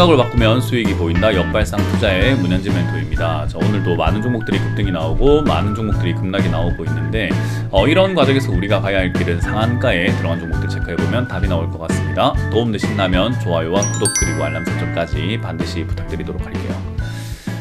생각을 바꾸면 수익이 보인다 역발상 투자의 문현진 멘토입니다. 자, 오늘도 많은 종목들이 급등이 나오고 많은 종목들이 급락이 나오고 있는데 어, 이런 과정에서 우리가 가야 할 길은 상한가에 들어간 종목들 체크해보면 답이 나올 것 같습니다. 도움되신다면 좋아요와 구독 그리고 알람 설정까지 반드시 부탁드리도록 할게요.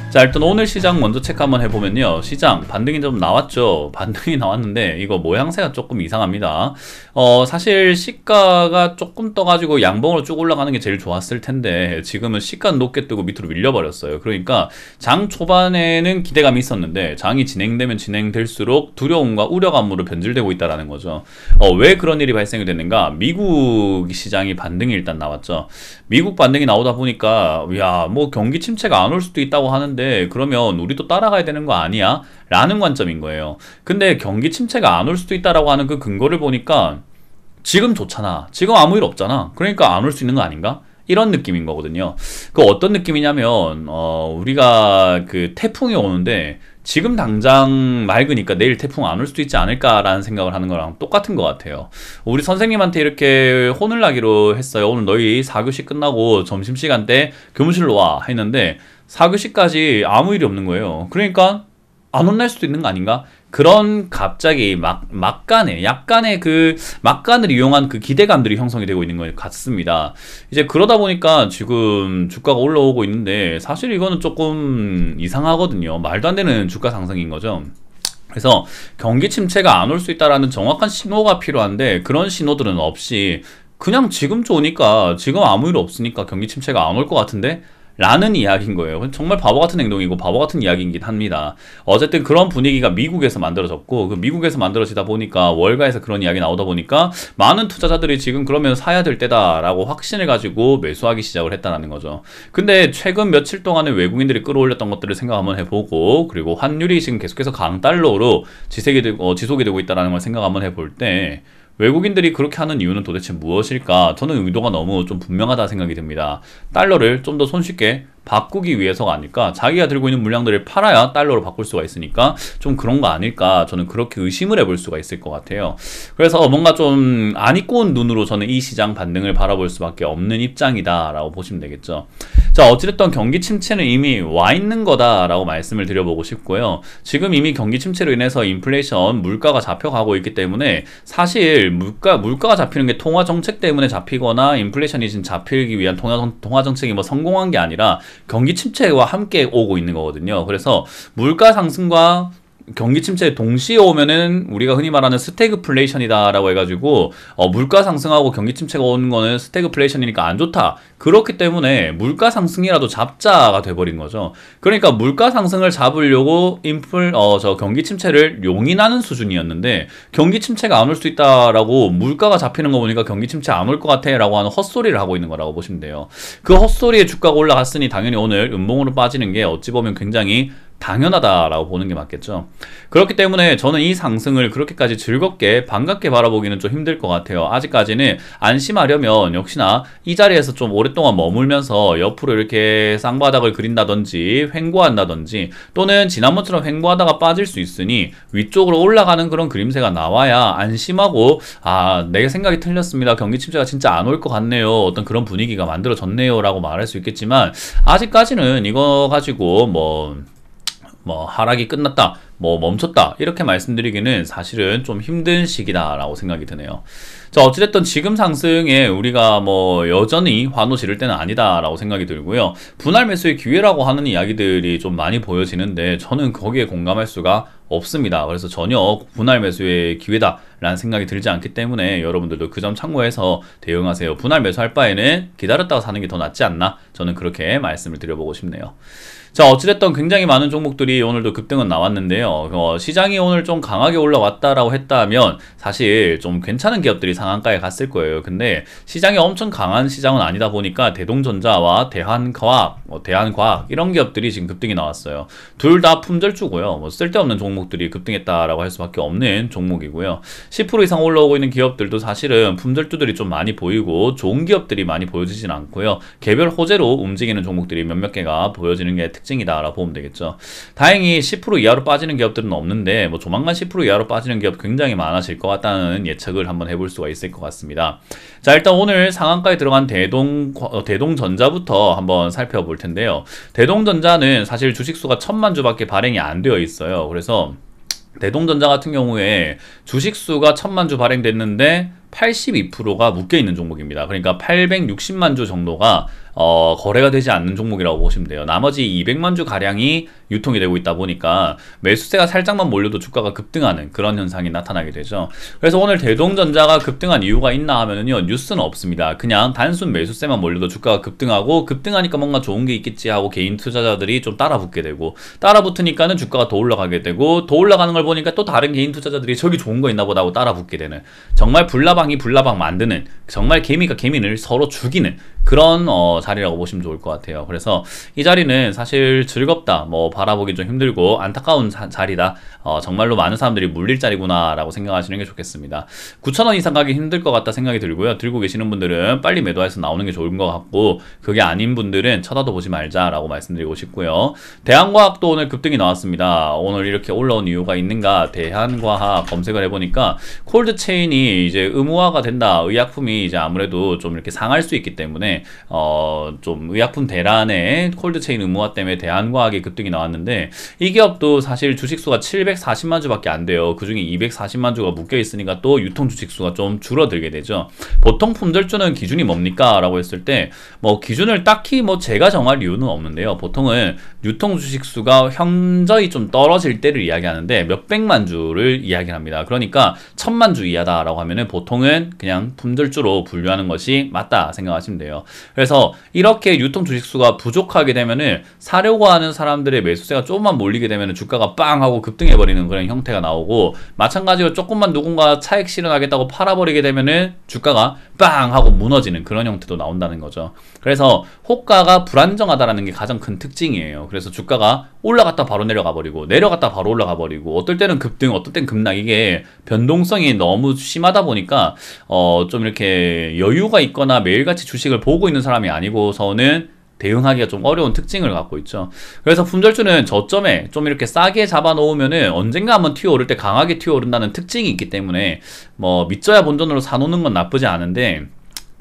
자 일단 오늘 시장 먼저 체크 한번 해보면요 시장 반등이 좀 나왔죠 반등이 나왔는데 이거 모양새가 조금 이상합니다 어 사실 시가가 조금 떠가지고 양봉으로 쭉 올라가는 게 제일 좋았을 텐데 지금은 시가 높게 뜨고 밑으로 밀려버렸어요 그러니까 장 초반에는 기대감이 있었는데 장이 진행되면 진행될수록 두려움과 우려감으로 변질되고 있다는 라 거죠 어, 왜 그런 일이 발생이 됐는가 미국 시장이 반등이 일단 나왔죠 미국 반등이 나오다 보니까 야뭐 경기 침체가 안 올 수도 있다고 하는데 하는데 그러면 우리도 따라가야 되는 거 아니야? 라는 관점인 거예요. 근데 경기 침체가 안 올 수도 있다라고 하는 그 근거를 보니까 지금 좋잖아. 지금 아무 일 없잖아. 그러니까 안 올 수 있는 거 아닌가? 이런 느낌인 거거든요. 그 어떤 느낌이냐면 어, 우리가 그 태풍이 오는데 지금 당장 맑으니까 내일 태풍 안 올 수도 있지 않을까라는 생각을 하는 거랑 똑같은 것 같아요. 우리 선생님한테 이렇게 혼을 나기로 했어요. 오늘 너희 4교시 끝나고 점심시간 때 교무실로 와 했는데 4교시까지 아무 일이 없는 거예요. 그러니까 안 혼날 수도 있는 거 아닌가? 그런 갑자기 막, 막간에, 약간의 그, 막간을 이용한 그 기대감들이 형성이 되고 있는 것 같습니다. 이제 그러다 보니까 지금 주가가 올라오고 있는데, 사실 이거는 조금 이상하거든요. 말도 안 되는 주가 상승인 거죠. 그래서 경기 침체가 안 올 수 있다라는 정확한 신호가 필요한데, 그런 신호들은 없이, 그냥 지금 좋으니까, 지금 아무 일 없으니까 경기 침체가 안 올 것 같은데, 라는 이야기인 거예요. 정말 바보 같은 행동이고 바보 같은 이야기이긴 합니다. 어쨌든 그런 분위기가 미국에서 만들어졌고 그 미국에서 만들어지다 보니까 월가에서 그런 이야기 나오다 보니까 많은 투자자들이 지금 그러면 사야 될 때다라고 확신을 가지고 매수하기 시작을 했다는 거죠. 근데 최근 며칠 동안에 외국인들이 끌어올렸던 것들을 생각 한번 해보고 그리고 환율이 지금 계속해서 강달러로 지속이 되고 어, 있다는 걸 생각 한번 해볼 때 외국인들이 그렇게 하는 이유는 도대체 무엇일까? 저는 의도가 너무 좀 분명하다 생각이 듭니다. 달러를 좀 더 손쉽게 바꾸기 위해서가 아닐까 자기가 들고 있는 물량들을 팔아야 달러로 바꿀 수가 있으니까 좀 그런 거 아닐까 저는 그렇게 의심을 해볼 수가 있을 것 같아요 그래서 뭔가 좀 안 입고 온 눈으로 저는 이 시장 반등을 바라볼 수밖에 없는 입장이다 라고 보시면 되겠죠 자 어찌됐든 경기 침체는 이미 와 있는 거다 라고 말씀을 드려보고 싶고요 지금 이미 경기 침체로 인해서 인플레이션 물가가 잡혀가고 있기 때문에 사실 물가, 물가가 잡히는 게 통화정책 때문에 잡히거나 인플레이션이 지금 잡히기 위한 통화정책이 뭐 성공한 게 아니라 경기 침체와 함께 오고 있는 거거든요. 그래서 물가 상승과 경기 침체 동시에 오면은 우리가 흔히 말하는 스태그플레이션이다라고 해가지고 어, 물가 상승하고 경기 침체가 오는 거는 스태그플레이션이니까 안 좋다. 그렇기 때문에 물가 상승이라도 잡자가 돼버린 거죠. 그러니까 물가 상승을 잡으려고 인플 어 저 경기 침체를 용인하는 수준이었는데 경기 침체가 안 올 수 있다라고 물가가 잡히는 거 보니까 경기 침체 안 올 것 같아라고 하는 헛소리를 하고 있는 거라고 보시면 돼요. 그 헛소리에 주가가 올라갔으니 당연히 오늘 음봉으로 빠지는 게 어찌 보면 굉장히 당연하다라고 보는 게 맞겠죠. 그렇기 때문에 저는 이 상승을 그렇게까지 즐겁게 반갑게 바라보기는 좀 힘들 것 같아요. 아직까지는 안심하려면 역시나 이 자리에서 좀 오랫동안 머물면서 옆으로 이렇게 쌍바닥을 그린다든지 횡보한다든지 또는 지난번처럼 횡보하다가 빠질 수 있으니 위쪽으로 올라가는 그런 그림새가 나와야 안심하고 아, 내 생각이 틀렸습니다. 경기 침체가 진짜 안 올 것 같네요. 어떤 그런 분위기가 만들어졌네요라고 말할 수 있겠지만 아직까지는 이거 가지고 뭐뭐 하락이 끝났다, 뭐 멈췄다 이렇게 말씀드리기는 사실은 좀 힘든 시기다라고 생각이 드네요. 자 어찌됐든 지금 상승에 우리가 뭐 여전히 환호 지를 때는 아니다라고 생각이 들고요. 분할 매수의 기회라고 하는 이야기들이 좀 많이 보여지는데 저는 거기에 공감할 수가 없습니다. 그래서 전혀 분할 매수의 기회다라는 생각이 들지 않기 때문에 여러분들도 그 점 참고해서 대응하세요. 분할 매수할 바에는 기다렸다가 사는 게 더 낫지 않나 저는 그렇게 말씀을 드려보고 싶네요. 자 어찌됐든 굉장히 많은 종목들이 오늘도 급등은 나왔는데요. 어, 시장이 오늘 좀 강하게 올라왔다라고 했다면 사실 좀 괜찮은 기업들이 상한가에 갔을 거예요. 근데 시장이 엄청 강한 시장은 아니다 보니까 대동전자와 대한과학, 뭐 대한과학 이런 기업들이 지금 급등이 나왔어요. 둘 다 품절주고요. 뭐 쓸데없는 종목들이 급등했다라고 할 수밖에 없는 종목이고요. 10% 이상 올라오고 있는 기업들도 사실은 품절주들이 좀 많이 보이고 좋은 기업들이 많이 보여지진 않고요. 개별 호재로 움직이는 종목들이 몇몇 개가 보여지는 게 특징이다라고 보면 되겠죠. 다행히 10% 이하로 빠지는 기업들은 없는데 뭐 조만간 10% 이하로 빠지는 기업 굉장히 많아질 것 같다는 예측을 한번 해볼 수가 있을 것 같습니다. 자 일단 오늘 상한가에 들어간 대동 어, 대동전자부터 한번 살펴볼 텐데요. 대동전자는 사실 주식수가 천만 주밖에 발행이 안 되어 있어요. 그래서 대동전자 같은 경우에 주식수가 천만 주 발행됐는데 82%가 묶여 있는 종목입니다. 그러니까 860만 주 정도가 어, 거래가 되지 않는 종목이라고 보시면 돼요. 나머지 200만 주 가량이 유통이 되고 있다 보니까 매수세가 살짝만 몰려도 주가가 급등하는 그런 현상이 나타나게 되죠. 그래서 오늘 대동전자가 급등한 이유가 있나 하면요 뉴스는 없습니다. 그냥 단순 매수세만 몰려도 주가가 급등하고 급등하니까 뭔가 좋은 게 있겠지 하고 개인 투자자들이 좀 따라붙게 되고 따라붙으니까는 주가가 더 올라가게 되고 더 올라가는 걸 보니까 또 다른 개인 투자자들이 저기 좋은 거 있나 보다 하고 따라붙게 되는 정말 불나방이 불나방 만드는 정말 개미가 개미를 서로 죽이는 그런 어, 자리라고 보시면 좋을 것 같아요. 그래서 이 자리는 사실 즐겁다, 뭐 바라보기 좀 힘들고 안타까운 자, 리다 어, 정말로 많은 사람들이 물릴 자리구나라고 생각하시는 게 좋겠습니다. 9천원 이상 가기 힘들 것 같다 생각이 들고요. 들고 계시는 분들은 빨리 매도해서 나오는 게 좋은 것 같고 그게 아닌 분들은 쳐다도 보지 말자라고 말씀드리고 싶고요. 대한과학도 오늘 급등이 나왔습니다. 오늘 이렇게 올라온 이유가 있는가 대한과학 검색을 해보니까 콜드체인이 이제 의무화가 된다. 의약품이 이제 아무래도 좀 이렇게 상할 수 있기 때문에 때문에 어, 좀 의약품 대란에 콜드체인 의무화 때문에 대한과학의 급등이 나왔는데 이 기업도 사실 주식수가 740만 주밖에 안 돼요. 그중에 240만 주가 묶여 있으니까 또 유통 주식수가 좀 줄어들게 되죠. 보통 품절주는 기준이 뭡니까? 라고 했을 때 뭐 기준을 딱히 뭐 제가 정할 이유는 없는데요. 보통은 유통 주식수가 현저히 좀 떨어질 때를 이야기하는데 몇백만 주를 이야기합니다. 그러니까 천만 주 이하다라고 하면은 보통은 그냥 품절주로 분류하는 것이 맞다 생각하시면 돼요. 그래서 이렇게 유통 주식수가 부족하게 되면은 사려고 하는 사람들의 매수세가 조금만 몰리게 되면은 주가가 빵 하고 급등해 버리는 그런 형태가 나오고 마찬가지로 조금만 누군가 차익 실현하겠다고 팔아 버리게 되면은 주가가 빵 하고 무너지는 그런 형태도 나온다는 거죠. 그래서 호가가 불안정하다라는 게 가장 큰 특징이에요. 그래서 주가가 올라갔다 바로 내려가 버리고 내려갔다 바로 올라가 버리고 어떨 때는 급등 어떨 땐 급락 이게 변동성이 너무 심하다 보니까 어 좀 이렇게 여유가 있거나 매일같이 주식을 보고 있는 사람이 아니고서는 대응하기가 좀 어려운 특징을 갖고 있죠. 그래서 품절주는 저점에 좀 이렇게 싸게 잡아놓으면은 언젠가 한번 튀어오를 때 강하게 튀어오른다는 특징이 있기 때문에 뭐 믿져야 본전으로 사놓는 건 나쁘지 않은데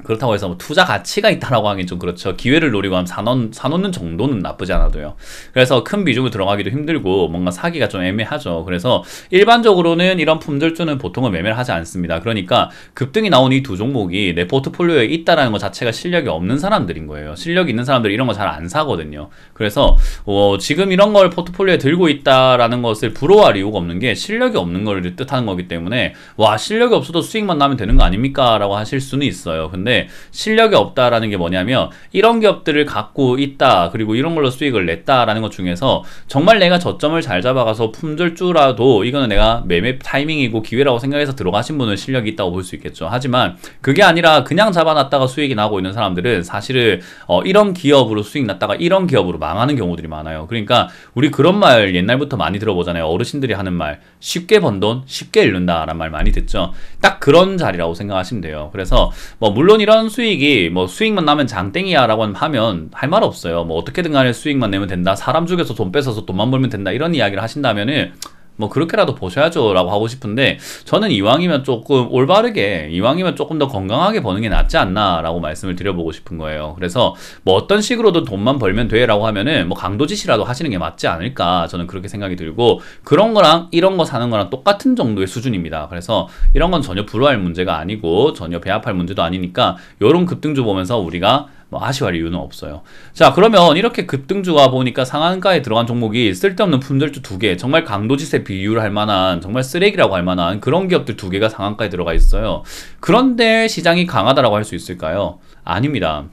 그렇다고 해서 뭐 투자 가치가 있다라고 하긴 좀 그렇죠. 기회를 노리고 하면 사놓, 사놓는 정도는 나쁘지 않아도요. 그래서 큰 비중을 들어가기도 힘들고 뭔가 사기가 좀 애매하죠. 그래서 일반적으로는 이런 품절주는 보통은 매매를 하지 않습니다. 그러니까 급등이 나온 이 두 종목이 내 포트폴리오에 있다라는 것 자체가 실력이 없는 사람들인 거예요. 실력 있는 사람들이 이런 거 잘 안 사거든요. 그래서 어, 지금 이런 걸 포트폴리오에 들고 있다라는 것을 부러워할 이유가 없는 게 실력이 없는 걸 뜻하는 거기 때문에 와 실력이 없어도 수익만 나면 되는 거 아닙니까? 라고 하실 수는 있어요. 근데 건데 실력이 없다라는 게 뭐냐면 이런 기업들을 갖고 있다 그리고 이런 걸로 수익을 냈다라는 것 중에서 정말 내가 저점을 잘 잡아가서 품절 줄라도 이거는 내가 매매 타이밍이고 기회라고 생각해서 들어가신 분은 실력이 있다고 볼 수 있겠죠 하지만 그게 아니라 그냥 잡아놨다가 수익이 나고 있는 사람들은 사실은 어, 이런 기업으로 수익 났다가 이런 기업으로 망하는 경우들이 많아요 그러니까 우리 그런 말 옛날부터 많이 들어보잖아요 어르신들이 하는 말 쉽게 번 돈 쉽게 잃는다라는 말 많이 듣죠 딱 그런 자리라고 생각하시면 돼요 그래서 뭐 물론 물론 이런 수익이 뭐 수익만 나면 장땡이야 라고 하면 할 말 없어요. 뭐 어떻게든 간에 수익만 내면 된다. 사람 죽여서 돈 뺏어서 돈만 벌면 된다. 이런 이야기를 하신다면은 뭐 그렇게라도 보셔야죠 라고 하고 싶은데 저는 이왕이면 조금 올바르게 이왕이면 조금 더 건강하게 버는 게 낫지 않나 라고 말씀을 드려보고 싶은 거예요 그래서 뭐 어떤 식으로든 돈만 벌면 돼 라고 하면은 뭐 강도짓이라도 하시는 게 맞지 않을까 저는 그렇게 생각이 들고 그런 거랑 이런 거 사는 거랑 똑같은 정도의 수준입니다 그래서 이런 건 전혀 불화할 문제가 아니고 전혀 배합할 문제도 아니니까 요런 급등주 보면서 우리가 뭐 아쉬워할 이유는 없어요. 자 그러면 이렇게 급등주가 보니까 상한가에 들어간 종목이 쓸데없는 품절주 두 개, 정말 강도지세 비율을할 만한 정말 쓰레기라고 할 만한 그런 기업들 두 개가 상한가에 들어가 있어요. 그런데 시장이 강하다라고 할 수 있을까요? 아닙니다.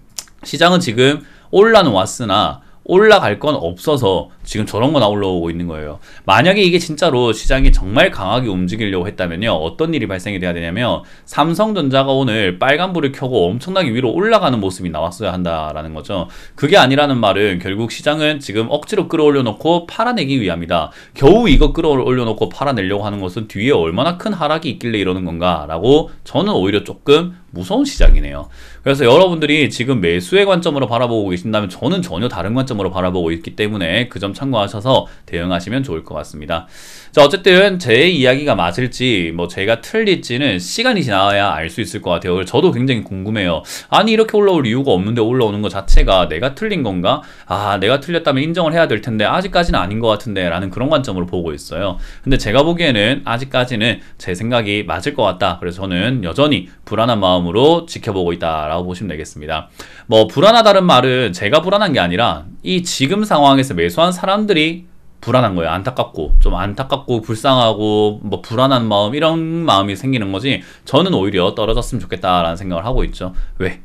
시장은 지금 올라는 왔으나 올라갈 건 없어서 지금 저런 거 나올라오고 있는 거예요. 만약에 이게 진짜로 시장이 정말 강하게 움직이려고 했다면요. 어떤 일이 발생이 돼야 되냐면 삼성전자가 오늘 빨간불을 켜고 엄청나게 위로 올라가는 모습이 나왔어야 한다라는 거죠. 그게 아니라는 말은 결국 시장은 지금 억지로 끌어올려 놓고 팔아내기 위함이다. 겨우 이거 끌어올려 놓고 팔아내려고 하는 것은 뒤에 얼마나 큰 하락이 있길래 이러는 건가라고 저는 오히려 조금 무서운 시장이네요. 그래서 여러분들이 지금 매수의 관점으로 바라보고 계신다면 저는 전혀 다른 관점으로 바라보고 있기 때문에 그 점 참고하셔서 대응하시면 좋을 것 같습니다. 자, 어쨌든 제 이야기가 맞을지 뭐 제가 틀릴지는 시간이 지나야 알 수 있을 것 같아요. 저도 굉장히 궁금해요. 아니 이렇게 올라올 이유가 없는데 올라오는 것 자체가 내가 틀린 건가? 아, 내가 틀렸다면 인정을 해야 될 텐데 아직까지는 아닌 것 같은데 라는 그런 관점으로 보고 있어요. 근데 제가 보기에는 아직까지는 제 생각이 맞을 것 같다. 그래서 저는 여전히 불안한 마음으로 관점으로 지켜보고 있다라고 보시면 되겠습니다. 뭐 불안하다는 말은 제가 불안한 게 아니라 이 지금 상황에서 매수한 사람들이 불안한 거예요. 안타깝고 좀 안타깝고 불쌍하고 뭐 불안한 마음 이런 마음이 생기는 거지. 저는 오히려 떨어졌으면 좋겠다라는 생각을 하고 있죠. 왜?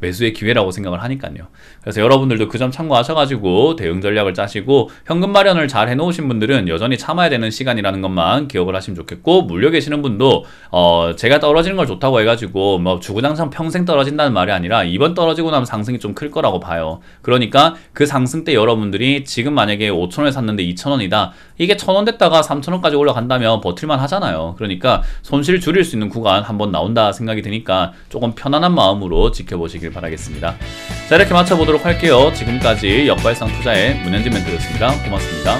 매수의 기회라고 생각을 하니까요. 그래서 여러분들도 그 점 참고하셔가지고 대응 전략을 짜시고 현금 마련을 잘 해놓으신 분들은 여전히 참아야 되는 시간이라는 것만 기억을 하시면 좋겠고 물려 계시는 분도 어 제가 떨어지는 걸 좋다고 해가지고 뭐 주구장창 평생 떨어진다는 말이 아니라 이번 떨어지고 나면 상승이 좀 클 거라고 봐요. 그러니까 그 상승 때 여러분들이 지금 만약에 5천원에 샀는데 2천원이다 이게 1천원 됐다가 3천원까지 올라간다면 버틸만 하잖아요. 그러니까 손실 줄일 수 있는 구간 한번 나온다 생각이 드니까 조금 편안한 마음으로 지켜보시기 해주시길 바라겠습니다. 자 이렇게 마쳐보도록 할게요. 지금까지 역발상 투자의 문현진 멘토였습니다. 고맙습니다.